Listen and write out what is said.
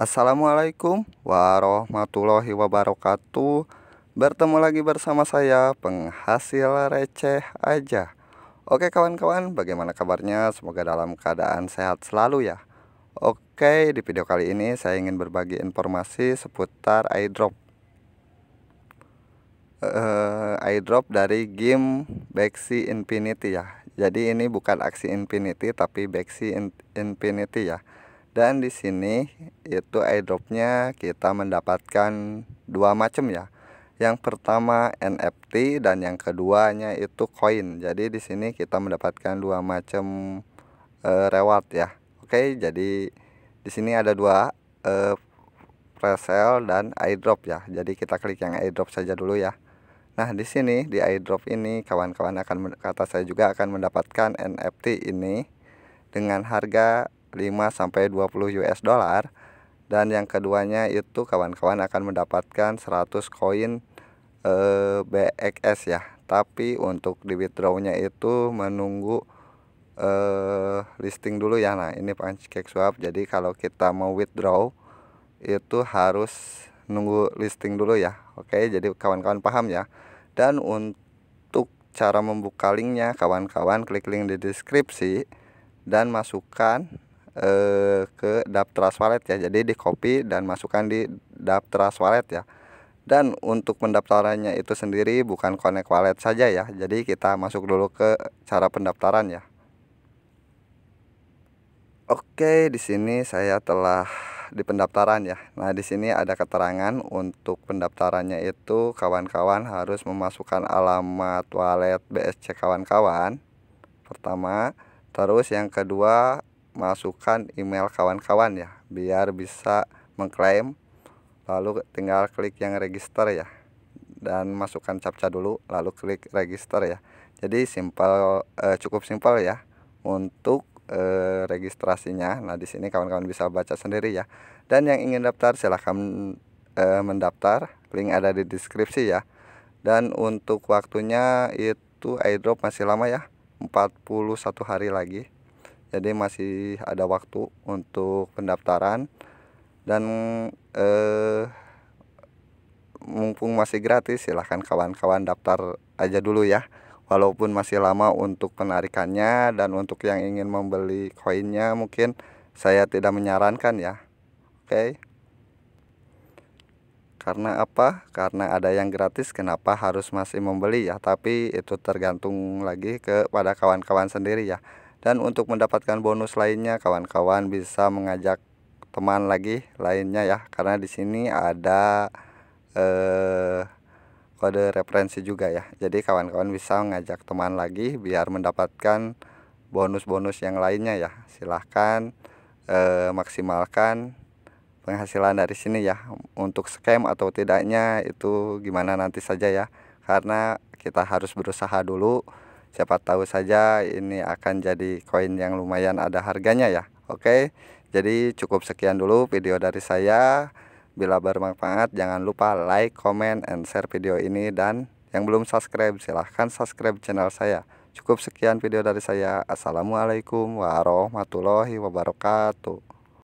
Assalamualaikum warahmatullahi wabarakatuh. Bertemu lagi bersama saya penghasil receh aja. Oke kawan-kawan, bagaimana kabarnya? Semoga dalam keadaan sehat selalu ya. Oke, di video kali ini saya ingin berbagi informasi seputar airdrop Uh, eh, dari game Bexy Infinity ya. Jadi ini bukan aksi Infinity tapi Bexy Infinity ya dan di sini itu airdropnya kita mendapatkan dua macam ya yang pertama NFT dan yang keduanya itu koin jadi di sini kita mendapatkan dua macam e, reward ya oke jadi di sini ada dua e, presale dan airdrop ya jadi kita klik yang airdrop saja dulu ya Nah, di sini di airdrop ini kawan-kawan akan kata saya juga akan mendapatkan NFT ini dengan harga 5 sampai 20 US dollar dan yang keduanya itu kawan-kawan akan mendapatkan 100 koin eh, BXS ya. Tapi untuk di withdrawnya itu menunggu eh, listing dulu ya. Nah, ini pancake swap. Jadi kalau kita mau withdraw itu harus nunggu listing dulu ya. Oke, jadi kawan-kawan paham ya. Dan untuk cara membuka linknya, kawan-kawan klik link di deskripsi dan masukkan eh, ke daftar Wallet ya. Jadi di copy dan masukkan di daftar Wallet ya. Dan untuk pendaftarannya itu sendiri bukan connect wallet saja ya. Jadi kita masuk dulu ke cara pendaftaran ya. Oke, di sini saya telah di pendaftaran ya. Nah, di sini ada keterangan untuk pendaftarannya itu kawan-kawan harus memasukkan alamat wallet BSC kawan-kawan. Pertama, terus yang kedua masukkan email kawan-kawan ya biar bisa mengklaim lalu tinggal klik yang register ya dan masukkan captcha dulu lalu klik register ya jadi simpel eh, cukup simpel ya untuk eh, registrasinya nah di sini kawan-kawan bisa baca sendiri ya dan yang ingin daftar silahkan eh, mendaftar link ada di deskripsi ya dan untuk waktunya itu airdrop masih lama ya 41 hari lagi jadi masih ada waktu untuk pendaftaran dan eh, mumpung masih gratis silahkan kawan-kawan daftar aja dulu ya walaupun masih lama untuk penarikannya dan untuk yang ingin membeli koinnya mungkin saya tidak menyarankan ya oke okay? karena apa karena ada yang gratis kenapa harus masih membeli ya tapi itu tergantung lagi kepada kawan-kawan sendiri ya dan untuk mendapatkan bonus lainnya, kawan-kawan bisa mengajak teman lagi lainnya ya, karena di sini ada eh, kode referensi juga ya. Jadi kawan-kawan bisa mengajak teman lagi biar mendapatkan bonus-bonus yang lainnya ya. Silahkan eh, maksimalkan penghasilan dari sini ya. Untuk scam atau tidaknya itu gimana nanti saja ya. Karena kita harus berusaha dulu siapa tahu saja ini akan jadi koin yang lumayan ada harganya ya oke jadi cukup sekian dulu video dari saya bila bermanfaat jangan lupa like comment and share video ini dan yang belum subscribe silahkan subscribe channel saya cukup sekian video dari saya assalamualaikum warahmatullahi wabarakatuh